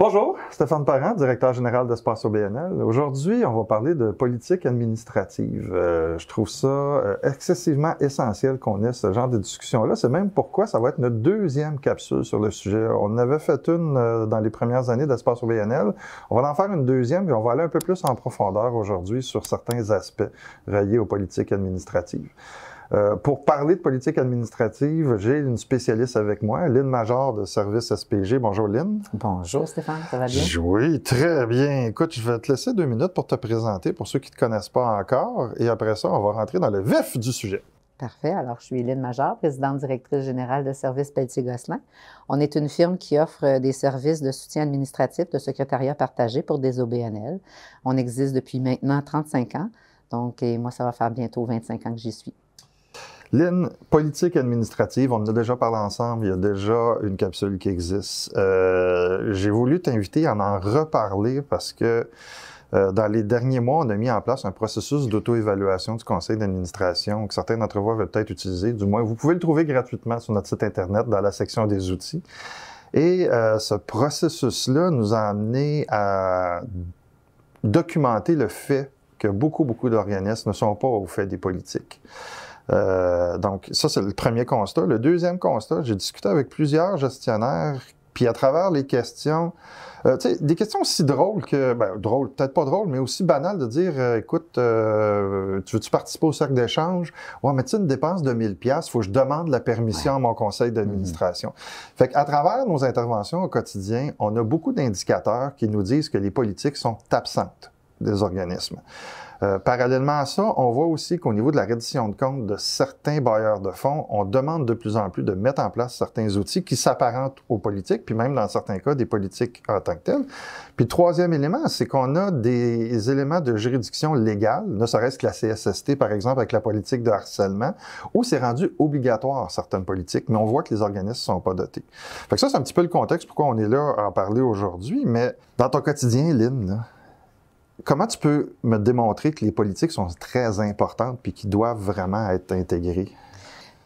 Bonjour, Stéphane Parent, directeur général d'Espace au BNL. Aujourd'hui, on va parler de politique administrative. Euh, je trouve ça euh, excessivement essentiel qu'on ait ce genre de discussion-là. C'est même pourquoi ça va être notre deuxième capsule sur le sujet. On avait fait une euh, dans les premières années d'Espace au BNL. On va en faire une deuxième et on va aller un peu plus en profondeur aujourd'hui sur certains aspects reliés aux politiques administratives. Euh, pour parler de politique administrative, j'ai une spécialiste avec moi, Lynn Major de Service SPG. Bonjour Lynn. Bonjour Stéphane, ça va bien? Oui, très bien. Écoute, je vais te laisser deux minutes pour te présenter pour ceux qui ne te connaissent pas encore et après ça, on va rentrer dans le vif du sujet. Parfait. Alors, je suis Lynn Major, présidente directrice générale de Service Pelletier-Gosselin. On est une firme qui offre euh, des services de soutien administratif, de secrétariat partagé pour des OBNL. On existe depuis maintenant 35 ans. Donc, et moi, ça va faire bientôt 25 ans que j'y suis. Lynn, politique administrative, on en a déjà parlé ensemble, il y a déjà une capsule qui existe. Euh, j'ai voulu t'inviter à en reparler parce que euh, dans les derniers mois, on a mis en place un processus d'auto-évaluation du conseil d'administration que certains d'entre vous avaient peut-être utilisé, du moins vous pouvez le trouver gratuitement sur notre site Internet dans la section des outils. Et euh, ce processus-là nous a amené à documenter le fait que beaucoup, beaucoup d'organismes ne sont pas au fait des politiques. Euh, donc, ça, c'est le premier constat. Le deuxième constat, j'ai discuté avec plusieurs gestionnaires, puis à travers les questions, euh, sais, des questions aussi drôles que, ben, drôles, peut-être pas drôles, mais aussi banales de dire, euh, écoute, tu veux-tu participer au cercle d'échange? Ouais, mais tu une dépense de 1000 pièces, faut que je demande la permission à mon conseil d'administration. Fait qu'à travers nos interventions au quotidien, on a beaucoup d'indicateurs qui nous disent que les politiques sont absentes des organismes. Euh, parallèlement à ça, on voit aussi qu'au niveau de la reddition de comptes de certains bailleurs de fonds, on demande de plus en plus de mettre en place certains outils qui s'apparentent aux politiques, puis même dans certains cas des politiques en tant que telles. Puis troisième élément, c'est qu'on a des éléments de juridiction légale, ne serait-ce que la CSST par exemple avec la politique de harcèlement, où c'est rendu obligatoire certaines politiques, mais on voit que les organismes ne sont pas dotés. Fait que ça, c'est un petit peu le contexte pourquoi on est là à en parler aujourd'hui, mais dans ton quotidien, Lynn, là, comment tu peux me démontrer que les politiques sont très importantes puis qu'ils doivent vraiment être intégrées?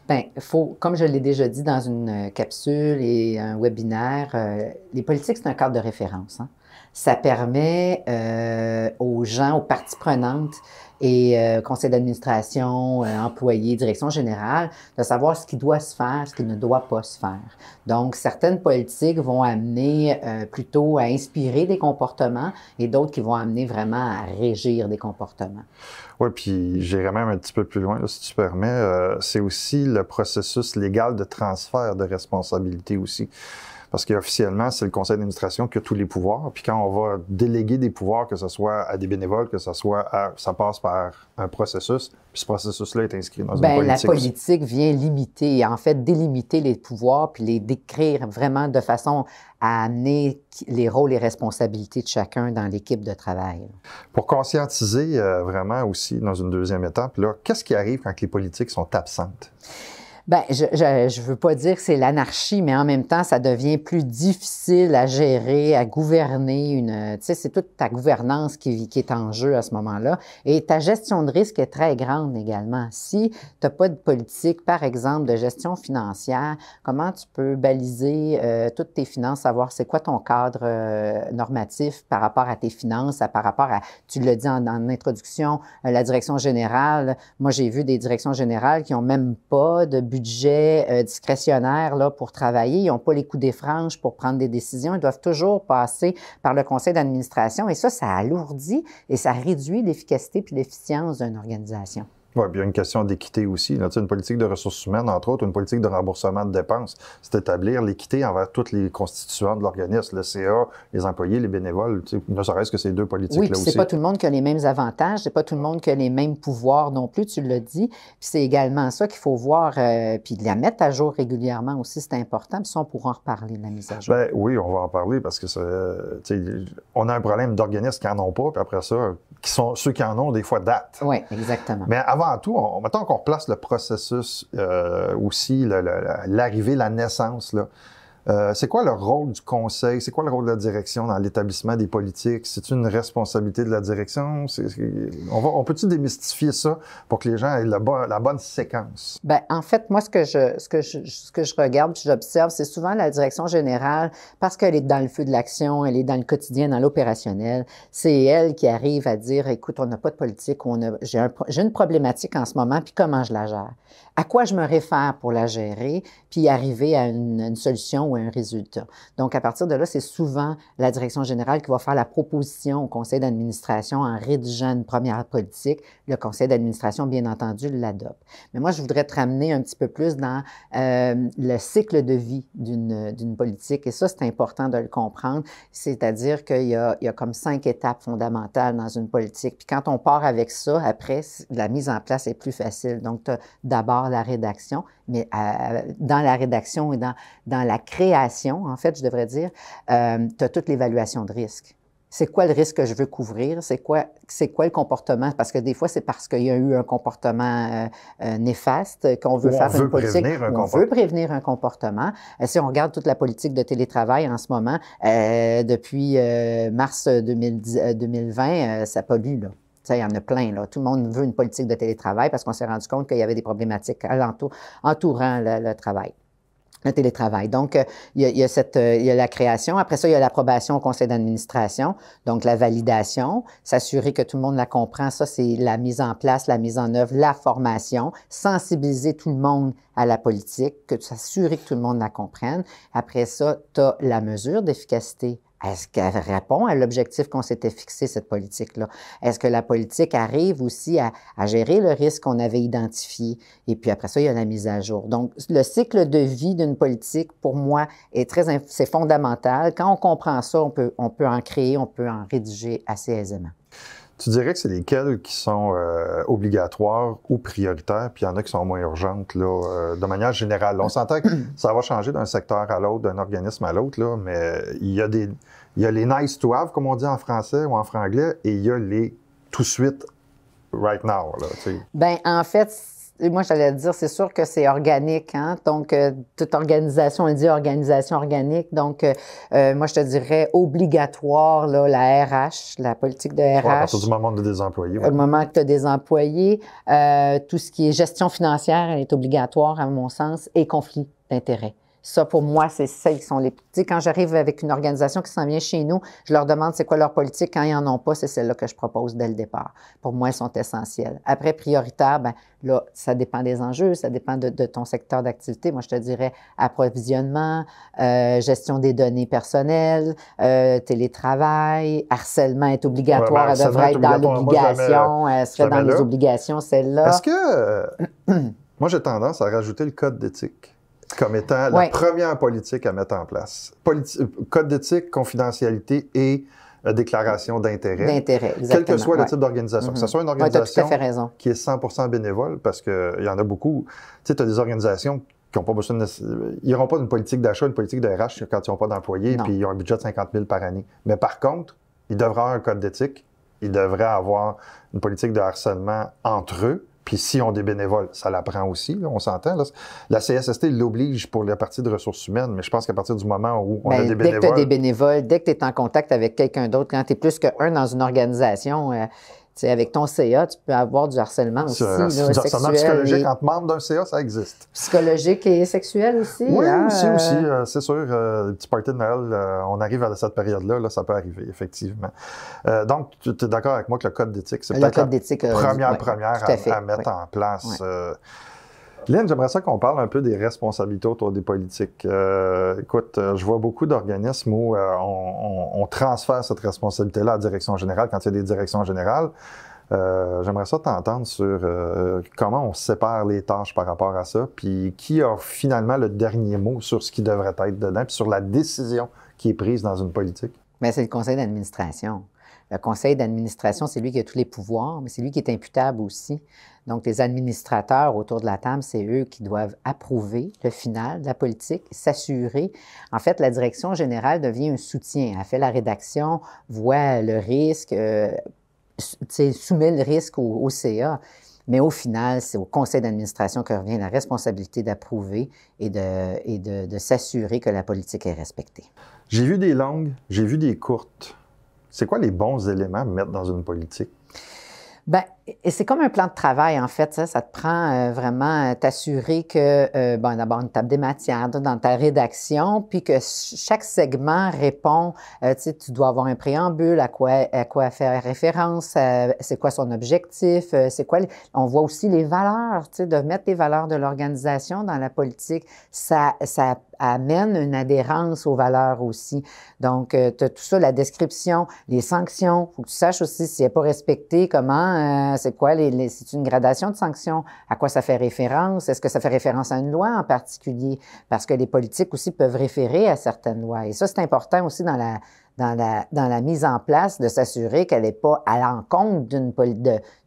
Bien, faut, comme je l'ai déjà dit dans une euh, capsule et un webinaire, euh, les politiques, c'est un cadre de référence. Hein. Ça permet euh, aux gens, aux parties prenantes, et euh, conseil d'administration, euh, employés, direction générale, de savoir ce qui doit se faire, ce qui ne doit pas se faire. Donc, certaines politiques vont amener euh, plutôt à inspirer des comportements et d'autres qui vont amener vraiment à régir des comportements. Oui, puis j'irai même un petit peu plus loin, si tu permets. Euh, c'est aussi le processus légal de transfert de responsabilité aussi parce qu'officiellement, c'est le conseil d'administration qui a tous les pouvoirs. Puis quand on va déléguer des pouvoirs, que ce soit à des bénévoles, que ce soit à. ça passe par un processus, puis ce processus-là est inscrit dans une ben, politique. La politique vient limiter, en fait, délimiter les pouvoirs, puis les décrire vraiment de façon à amener les rôles et responsabilités de chacun dans l'équipe de travail. Pour conscientiser euh, vraiment aussi, dans une deuxième étape, qu'est-ce qui arrive quand les politiques sont absentes? Ben, je je, je veux pas dire que c'est l'anarchie, mais en même temps, ça devient plus difficile à gérer, à gouverner. Une, tu sais, c'est toute ta gouvernance qui, qui est en jeu à ce moment-là. Et ta gestion de risque est très grande également. Si tu pas de politique, par exemple, de gestion financière, comment tu peux baliser euh, toutes tes finances, savoir c'est quoi ton cadre euh, normatif par rapport à tes finances, par rapport à, tu l'as dit en, en introduction, euh, la direction générale. Moi, j'ai vu des directions générales qui ont même pas de budget budget euh, discrétionnaire là, pour travailler. Ils n'ont pas les coups des franges pour prendre des décisions. Ils doivent toujours passer par le conseil d'administration. Et ça, ça alourdit et ça réduit l'efficacité puis l'efficience d'une organisation. Oui, puis il y a une question d'équité aussi. Là, une politique de ressources humaines, entre autres, une politique de remboursement de dépenses, c'est établir l'équité envers tous les constituants de l'organisme, le CA, les employés, les bénévoles, ne serait-ce que ces deux politiques-là oui, aussi. c'est pas tout le monde qui a les mêmes avantages, c'est pas tout le monde qui a les mêmes pouvoirs non plus, tu l'as dit. Puis c'est également ça qu'il faut voir, euh, puis de la mettre à jour régulièrement aussi, c'est important. Puis ça, on pourra en reparler, de la mise à jour. Bien, oui, on va en parler parce que on a un problème d'organismes qui n'en ont pas, puis après ça, qui sont, ceux qui en ont, des fois, datent. Oui, exactement. Mais avant tout, on, mettons qu'on replace le processus euh, aussi, l'arrivée, la naissance. Là. Euh, c'est quoi le rôle du conseil? C'est quoi le rôle de la direction dans l'établissement des politiques? C'est une responsabilité de la direction? on, peut-tu démystifier ça pour que les gens aient la, bonne séquence? Bien, en fait, moi, ce que je, ce que ce que je regarde j'observe, c'est souvent la direction générale parce qu'elle est dans le feu de l'action, elle est dans le quotidien, dans l'opérationnel. C'est elle qui arrive à dire, écoute, on n'a pas de politique, on a, j'ai, une problématique en ce moment, puis comment je la gère? À quoi je me réfère pour la gérer, puis arriver à une, une solution un résultat. Donc, à partir de là, c'est souvent la direction générale qui va faire la proposition au conseil d'administration en rédigeant une première politique. Le conseil d'administration, bien entendu, l'adopte. Mais moi, je voudrais te ramener un petit peu plus dans euh, le cycle de vie d'une politique. Et ça, c'est important de le comprendre. C'est-à-dire qu'il y, a, y a comme cinq étapes fondamentales dans une politique. Puis quand on part avec ça, après, la mise en place est plus facile. Donc, tu as d'abord la rédaction, mais euh, dans la rédaction et dans, dans la création, création, en fait, je devrais dire, euh, tu as toute l'évaluation de risque. C'est quoi le risque que je veux couvrir? C'est quoi, c'est quoi le comportement? Parce que des fois, c'est parce qu'il y a eu un comportement euh, euh, néfaste qu'on veut faire une politique. Un on veut prévenir un comportement. si on regarde toute la politique de télétravail en ce moment, depuis mars 2020, ça pollue. Là il y en a plein. Là. Tout le monde veut une politique de télétravail parce qu'on s'est rendu compte qu'il y avait des problématiques entourant le travail le télétravail. Donc, euh, il y, a, cette, euh, y a la création. Après ça, il y a l'approbation au conseil d'administration, donc la validation, s'assurer que tout le monde la comprend. Ça, c'est la mise en place, la mise en œuvre, la formation, sensibiliser tout le monde à la politique, que s'assurer que tout le monde la comprenne. Après ça, tu as la mesure d'efficacité est-ce qu'elle répond à l'objectif qu'on s'était fixé, cette politique-là? Est-ce que la politique arrive aussi à, gérer le risque qu'on avait identifié? Et puis après ça, il y a la mise à jour. Donc, le cycle de vie d'une politique, pour moi, est très, c'est fondamental. Quand on comprend ça, on peut, on peut en créer, on peut en rédiger assez aisément. Tu dirais que c'est lesquels qui sont euh, obligatoires ou prioritaires, puis il y en a qui sont moins urgentes, euh, de manière générale. On s'entend que ça va changer d'un secteur à l'autre, d'un organisme à l'autre, là, mais il y, a des, les nice to have, comme on dit en français ou en franglais, et il y a les tout de suite, right now. Là, ben, en fait, moi, j'allais dire, c'est sûr que c'est organique. Hein. Donc, euh, toute organisation, on dit organisation organique. Donc, euh, euh, moi, je te dirais obligatoire, là, la RH, la politique de RH. à partir du moment où tu as des employés. Le moment que tu as des employés, tout ce qui est gestion financière, elle est obligatoire, à mon sens, et conflit d'intérêts. Ça, pour moi, c'est ça, qui sont les. Tu quand j'arrive avec une organisation qui s'en vient chez nous, je leur demande c'est quoi leur politique. Quand ils n'en ont pas, c'est celle-là que je propose dès le départ. Pour moi, elles sont essentielles. Après, prioritaire, ben là, ça dépend des enjeux, ça dépend de, ton secteur d'activité. Moi, je te dirais approvisionnement, euh, gestion des données personnelles, euh, télétravail, harcèlement est obligatoire, ben, elle devrait être dans euh, l'obligation, elle serait dans les obligations, celle-là. Est-ce que. moi, j'ai tendance à rajouter le code d'éthique comme étant la première politique à mettre en place. Euh, code d'éthique, confidentialité et euh, déclaration d'intérêt. D'intérêt, Quel que soit le type d'organisation. Mm-hmm. Que ce soit une organisation qui est 100 bénévole, parce qu'il euh, y en a beaucoup. Tu sais, tu as des organisations qui n'ont pas besoin de... Ils n'auront pas une politique d'achat, une politique de RH quand ils n'ont pas d'employés, puis ils ont un budget de 50 000 par année. Mais par contre, ils devraient avoir un code d'éthique, ils devraient avoir une politique de harcèlement entre eux, puis si on des bénévoles, ça l'apprend aussi, on s'entend. La CSST l'oblige pour la partie de ressources humaines, mais je pense qu'à partir du moment où on a ben, des bénévoles... Dès que tu des bénévoles, dès que tu es en contact avec quelqu'un d'autre, quand tu es plus qu'un dans une organisation, euh, avec ton CA, tu peux avoir du harcèlement aussi. Là, du harcèlement psychologique et... entre membre d'un CA, ça existe. Psychologique et sexuel aussi. Oui, hein, aussi, aussi. Euh, euh, c'est sûr, euh, petit party de Noël, on arrive à cette période-là, là, ça peut arriver, effectivement. donc, tu es d'accord avec moi que le code d'éthique, c'est peut-être la première, première à, mettre en place. Lynn, j'aimerais ça qu'on parle un peu des responsabilités autour des politiques. Euh, écoute, euh, je vois beaucoup d'organismes où euh, on, transfère cette responsabilité-là à la direction générale quand il y a des directions générales. j'aimerais ça t'entendre sur comment on sépare les tâches par rapport à ça, puis qui a finalement le dernier mot sur ce qui devrait être dedans, puis sur la décision qui est prise dans une politique. Mais ben, c'est le conseil d'administration. Le conseil d'administration, c'est lui qui a tous les pouvoirs, mais c'est lui qui est imputable aussi. Donc, les administrateurs autour de la table, c'est eux qui doivent approuver le final de la politique, s'assurer. En fait, la direction générale devient un soutien. Elle fait la rédaction, voit le risque, euh, soumet le risque au, CA. Mais au final, c'est au conseil d'administration que revient la responsabilité d'approuver et de, de s'assurer que la politique est respectée. J'ai vu des langues, j'ai vu des courtes. C'est quoi les bons éléments à mettre dans une politique? Ben, et c'est comme un plan de travail, en fait. Ça, ça te prend euh, vraiment euh, t'assurer que, euh, bon, d'abord, une table des matières dans ta rédaction, puis que chaque segment répond, euh, tu tu dois avoir un préambule, à quoi, à quoi faire référence, c'est quoi son objectif, c'est quoi... On voit aussi les valeurs, tu sais, de mettre les valeurs de l'organisation dans la politique. Ça, ça amène une adhérence aux valeurs aussi. Donc, tu as tout ça, la description, les sanctions. faut que tu saches aussi s'il n'est pas respecté comment c'est quoi c'est une gradation de sanctions, à quoi ça fait référence, est-ce que ça fait référence à une loi en particulier parce que les politiques aussi peuvent référer à certaines lois et ça c'est important aussi dans la dans la, dans la mise en place de s'assurer qu'elle n'est pas à l'encontre d'une,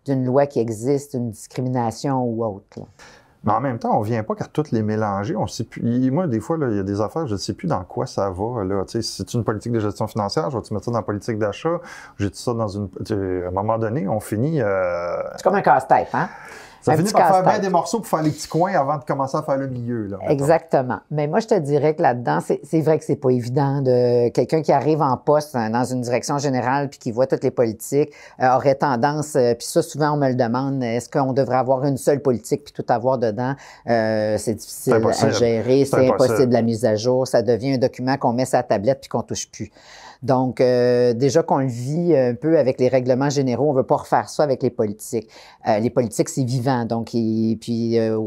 d'une loi qui existe, une discrimination ou autre. Mais en même temps, on vient pas qu'à toutes les mélanger. On sait plus. Moi, des fois, il y a des affaires, je ne sais plus dans quoi ça va. C'est une politique de gestion financière, je vais-tu mettre ça dans la politique d'achat? J'ai tout ça dans une. À un moment donné, on finit. Euh... C'est comme un casse-tête, hein? Ça finit par faire bien des morceaux pour faire les petits coins avant de commencer à faire le milieu. Là, Exactement. Mais moi, je te dirais que là-dedans, c'est vrai que c'est pas évident de quelqu'un qui arrive en poste hein, dans une direction générale puis qui voit toutes les politiques euh, aurait tendance, euh, puis ça, souvent, on me le demande, est-ce qu'on devrait avoir une seule politique puis tout avoir dedans? Euh, c'est difficile à gérer, c'est impossible. de la mise à jour. Ça devient un document qu'on met sur la tablette puis qu'on touche plus. Donc, euh, déjà qu'on le vit un peu avec les règlements généraux, on ne veut pas refaire ça avec les politiques. Euh, les politiques, c'est vivant. Donc, et, puis, euh,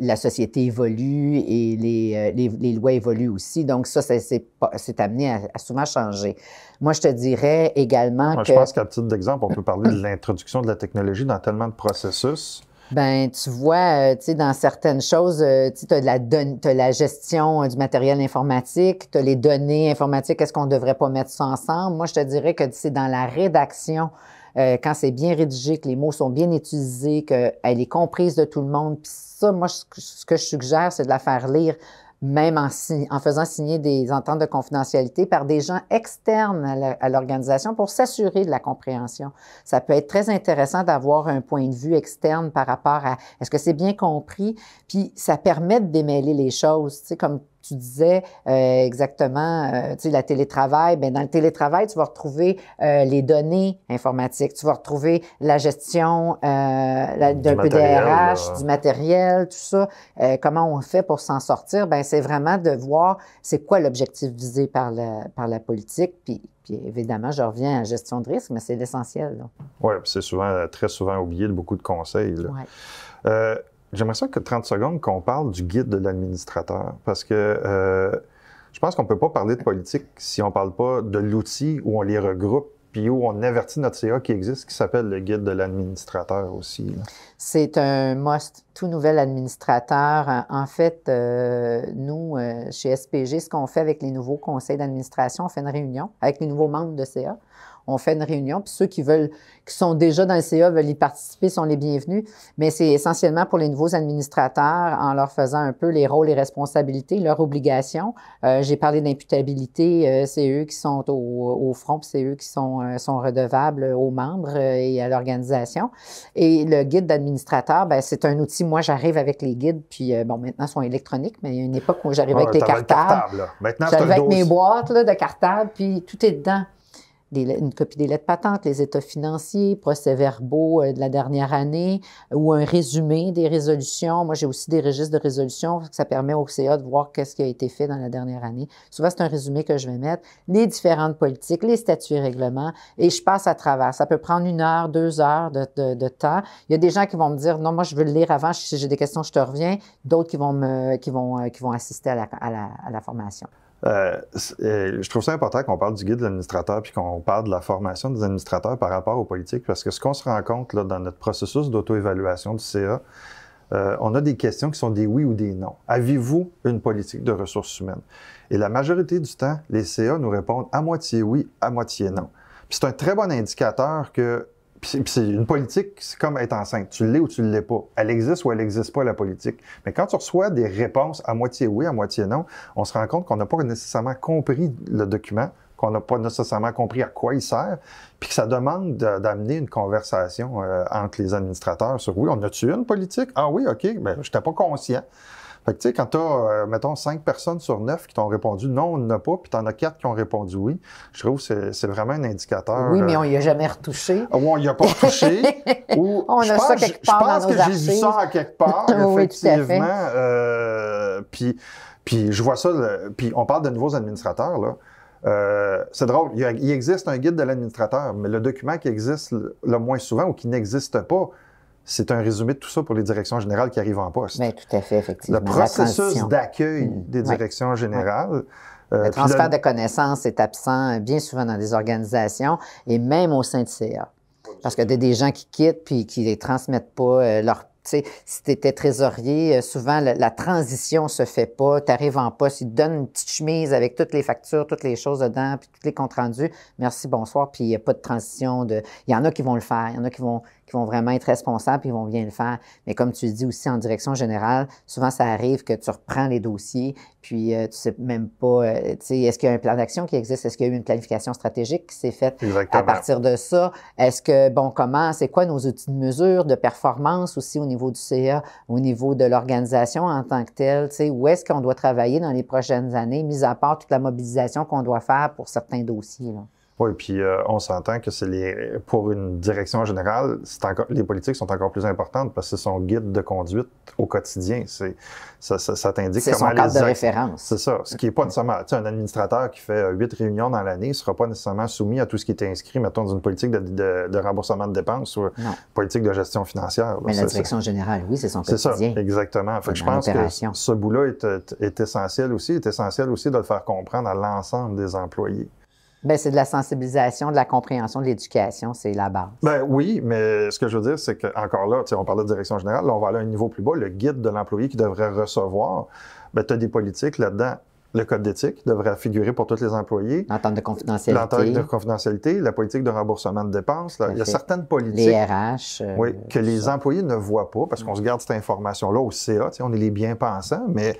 la société évolue et les, les, lois évoluent aussi. Donc, ça, c'est amené à, souvent changer. Moi, je te dirais également Moi, Je pense qu'à titre d'exemple, on peut parler de l'introduction de la technologie dans tellement de processus ben tu vois, euh, tu sais, dans certaines choses, euh, tu as, de la as la gestion euh, du matériel informatique, tu as les données informatiques, est-ce qu'on ne devrait pas mettre ça ensemble? Moi, je te dirais que c'est dans la rédaction, quand c'est bien rédigé, que les mots sont bien utilisés, qu'elle est comprise de tout le monde. Puis ça, moi, ce que je suggère, c'est de la faire lire même en, en, faisant signer des ententes de confidentialité par des gens externes à l'organisation pour s'assurer de la compréhension. Ça peut être très intéressant d'avoir un point de vue externe par rapport à est-ce que c'est bien compris, puis ça permet de démêler les choses, tu sais, comme tu disais euh, exactement, euh, tu sais, la télétravail. Ben dans le télétravail, tu vas retrouver euh, les données informatiques, tu vas retrouver la gestion d'un PDRH, du matériel, tout ça. comment on fait pour s'en sortir Ben c'est vraiment de voir c'est quoi l'objectif visé par la par la politique, puis évidemment, je reviens à la gestion de risque, mais c'est l'essentiel. Oui, c'est souvent, très souvent oublié de beaucoup de conseils. Là. J'aimerais ça que 30 secondes qu'on parle du guide de l'administrateur, parce que euh, je pense qu'on ne peut pas parler de politique si on ne parle pas de l'outil où on les regroupe puis où on avertit notre CA qui existe, qui s'appelle le guide de l'administrateur aussi. C'est un must, tout nouvel administrateur. En fait, euh, nous, euh, chez SPG, ce qu'on fait avec les nouveaux conseils d'administration, on fait une réunion avec les nouveaux membres de CA on fait une réunion. Puis ceux qui veulent, qui sont déjà dans le CA, veulent y participer, sont les bienvenus. Mais c'est essentiellement pour les nouveaux administrateurs en leur faisant un peu les rôles et responsabilités, leurs obligations. Euh, j'ai parlé d'imputabilité. Euh, c'est eux qui sont au, front, c'est eux qui sont, euh, sont redevables aux membres et à l'organisation. Et le guide d'administrateur, ben, c'est un outil. Moi, j'arrive avec les guides. Puis bon, maintenant, ils sont électroniques, mais il y a une époque où j'arrive ah, avec les cartables. maintenant, j'arrive avec mes boîtes de cartables, puis tout est dedans une copie des lettres patentes, les états financiers, procès-verbaux euh, de la dernière année euh, ou un résumé des résolutions. Moi, j'ai aussi des registres de résolutions. Ça permet au CA de voir qu'est-ce qui a été fait dans la dernière année. Souvent, c'est un résumé que je vais mettre. Les différentes politiques, les statuts et règlements. Et je passe à travers. Ça peut prendre une heure, deux heures de, temps. Il y a des gens qui vont me dire, non, moi, je veux le lire avant. Si j'ai des questions, je te reviens. D'autres qui vont qui vont, euh, qui vont assister à la formation. Euh, euh, je trouve ça important qu'on parle du guide de l'administrateur puis qu'on parle de la formation des administrateurs par rapport aux politiques, parce que ce qu'on se rend compte dans notre processus d'auto-évaluation du CA, euh, on a des questions qui sont des oui ou des non. Avez-vous une politique de ressources humaines? Et la majorité du temps, les CA nous répondent à moitié oui, à moitié non. c'est un très bon indicateur que c'est une politique, c'est comme être enceinte. Tu l'es ou tu ne l'es pas. Elle existe ou elle n'existe pas, la politique. Mais quand tu reçois des réponses à moitié oui, à moitié non, on se rend compte qu'on n'a pas nécessairement compris le document, qu'on n'a pas nécessairement compris à quoi il sert, puis que ça demande d'amener une conversation euh, entre les administrateurs sur oui, on a-tu une politique? Ah oui, OK, mais ben, je n'étais pas conscient. Fait que, tu sais, quand tu as, euh, mettons, cinq personnes sur neuf qui t'ont répondu non, on n'a pas, puis tu en as quatre qui ont répondu oui, je trouve que c'est vraiment un indicateur. Oui, mais euh, on n'y a jamais retouché. Ah, ou on n'y a pas retouché. ou, on a ça quelque part. Je pense que j'ai vu ça à quelque part, effectivement. Euh, puis, puis je vois ça, puis on parle de nouveaux administrateurs, là. c'est drôle, il, existe un guide de l'administrateur, mais le document qui existe le, moins souvent ou qui n'existe pas, c'est un résumé de tout ça pour les directions générales qui arrivent en poste. Bien, tout à fait, effectivement. Le processus d'accueil mm. des directions générales. le euh, transfert de connaissances est absent bien souvent dans des organisations et même au sein de CA. Parce que y a des gens qui quittent puis qui ne les transmettent pas euh, leur si tu étais trésorier, euh, souvent la, transition transition se fait pas. Tu arrives en poste, ils te donnent une petite chemise avec toutes les factures, toutes les choses dedans, puis tous les comptes rendus. Merci, bonsoir. Puis il n'y a pas de transition. De... Il y en a qui vont le faire. Il y en a qui vont qui vont vraiment être responsables ils vont bien le faire. Mais comme tu dis aussi en direction générale, souvent ça arrive que tu reprends les dossiers, puis euh, tu sais même pas, euh, tu sais, est-ce qu'il y a un plan d'action qui existe? Est-ce qu'il y a eu une planification stratégique qui s'est faite à partir de ça? Est-ce que, bon, comment, c'est quoi nos outils de mesure, de performance aussi au niveau du CA, au niveau de l'organisation en tant que telle? Tu sais, où est-ce qu'on doit travailler dans les prochaines années, mis à part toute la mobilisation qu'on doit faire pour certains dossiers? Là? Oui, puis euh, on s'entend que c'est pour une direction générale, les politiques sont encore plus importantes parce que c'est son guide de conduite au quotidien. C'est ça, ça, ça t'indique comment son cadre de référence. C'est ça. Ce qui est pas nécessairement, tu sais, un administrateur qui fait euh, huit réunions dans l'année sera pas nécessairement soumis à tout ce qui est inscrit, mettons, une politique de, remboursement de dépenses ou euh, politique de gestion financière. Mais la direction générale, oui, c'est son quotidien. C'est ça, exactement. je pense que ce bout-là est, est essentiel aussi, est essentiel aussi de le faire comprendre à l'ensemble des employés. Ben, c'est de la sensibilisation, de la compréhension, de l'éducation, c'est la base. Ben oui, mais ce que je veux dire, c'est qu'encore là, on parle de direction générale, là, on va aller à un niveau plus bas, le guide de l'employé qui devrait recevoir, ben, tu as des politiques là-dedans. Le code d'éthique devrait figurer pour tous les employés. L'entente de confidentialité. L'entente de confidentialité, la politique de remboursement de dépenses. Il y a certaines politiques. Les RH. Euh, oui, que les employés ne voient pas parce qu'on se garde cette information-là au CA. On est les bien-pensants, mais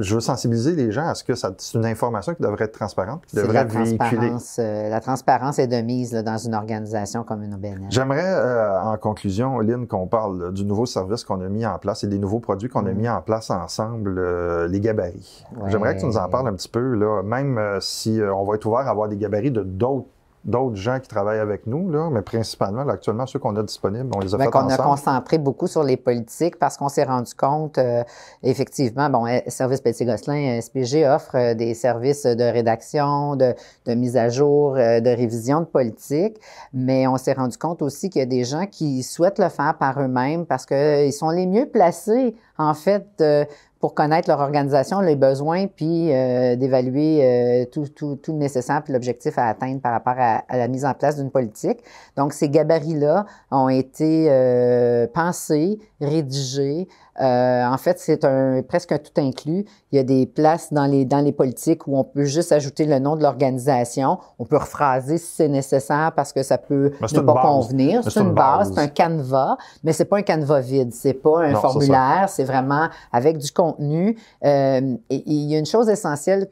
je veux sensibiliser les gens à ce que c'est une information qui devrait être transparente, qui devrait être véhiculée. Euh, la transparence est de mise dans une organisation comme une OBNL. J'aimerais, euh, en conclusion, Lynn, qu'on parle du nouveau service qu'on a mis en place et des nouveaux produits qu'on a mm-hmm. mis en place ensemble, euh, les gabarits. J'aimerais que tu nous en parles un petit peu, là, même si on va être ouvert à avoir des gabarits de d'autres d'autres gens qui travaillent avec nous, mais principalement, actuellement, ceux qu'on a disponibles, on les a ben, fait On a concentré beaucoup sur les politiques parce qu'on s'est rendu compte, euh, effectivement, bon, eh, Service Petit-Gosselin, euh, SPG offre euh, des services de rédaction, de, de mise à jour, de révision de politique, mais on s'est rendu compte aussi qu'il y a des gens qui souhaitent le faire par eux-mêmes parce qu'ils sont les mieux placés en fait, euh, pour connaître leur organisation, les besoins, puis euh, d'évaluer euh, tout, tout, tout, le nécessaire, puis l'objectif à atteindre par rapport à la mise en place d'une politique. Donc, ces gabarits-là ont été pensés, rédigés, euh, en fait, c'est un, presque un tout inclus. Il y a des places dans les, dans les politiques où on peut juste ajouter le nom de l'organisation. On peut rephraser si c'est nécessaire parce que ça peut ne pas convenir. C'est une, base, c'est un canevas, mais c'est pas un canevas vide. C'est pas un formulaire. C'est vraiment avec du contenu. Euh, il y a une chose essentielle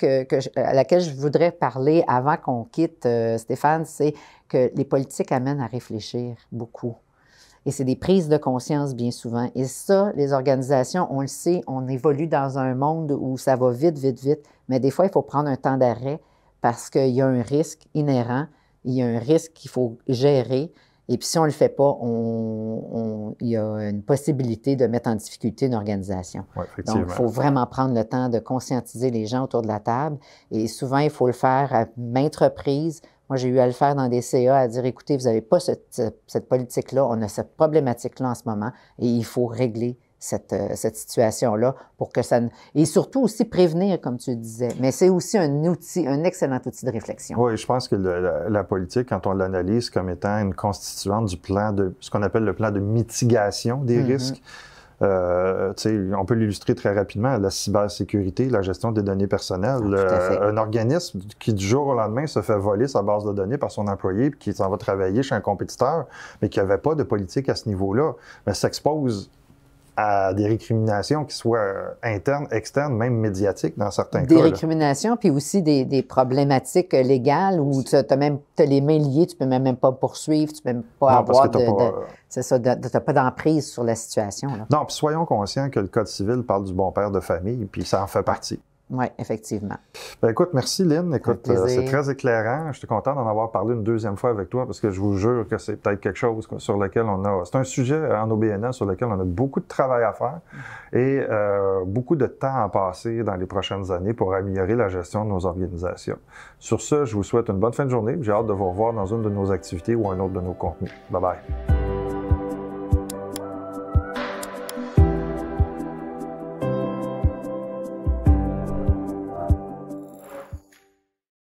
à laquelle je voudrais parler avant qu'on quitte, euh, Stéphane, c'est que les politiques amènent à réfléchir beaucoup. Et c'est des prises de conscience bien souvent. Et ça, les organisations, on le sait, on évolue dans un monde où ça va vite, vite, vite. Mais des fois, il faut prendre un temps d'arrêt parce qu'il y a un risque inhérent, il y a un risque qu'il faut gérer. Et puis si on ne le fait pas, il y a une possibilité de mettre en difficulté une organisation. Donc, il faut vraiment prendre le temps de conscientiser les gens autour de la table. Et souvent, il faut le faire à maintes reprises. Moi, j'ai eu à le faire dans des CA, à dire, écoutez, vous n'avez pas cette politique-là, on a cette problématique-là en ce moment, et il faut régler euh, cette, situation-là pour que ça Et surtout aussi prévenir, comme tu disais. Mais c'est aussi un outil, un excellent outil de réflexion. Oui, je pense que la, politique, quand on l'analyse comme étant une constituante du plan de ce qu'on appelle le plan de mitigation des mm-hmm. risques, euh, on peut l'illustrer très rapidement, la cybersécurité, la gestion des données personnelles. Ah, euh, un organisme qui du jour au lendemain se fait voler sa base de données par son employé, et qui s'en va travailler chez un compétiteur, mais qui n'avait pas de politique à ce niveau-là, s'expose à des récriminations qui soient euh, internes, externes, même médiatiques dans certains cas. Des récriminations, puis aussi des, problématiques euh, légales où tu as même les mains liées, tu peux même pas poursuivre, tu peux même pas avoir de, euh, ça, pas d'emprise sur la situation. Non, puis soyons conscients que le Code civil parle du bon père de famille, puis ça en fait partie. Oui, effectivement. Ben, écoute, merci Lynn. Écoute, euh, c'est très éclairant. Je suis content d'en avoir parlé une deuxième fois avec toi parce que je vous jure que c'est peut-être quelque chose sur lequel on a. C'est un sujet euh, en OBNL sur lequel on a beaucoup de travail à faire et euh, beaucoup de temps à passer dans les prochaines années pour améliorer la gestion de nos organisations. Sur ce, je vous souhaite une bonne fin de journée. J'ai hâte de vous revoir dans une de nos activités ou un autre de nos contenus. Bye bye.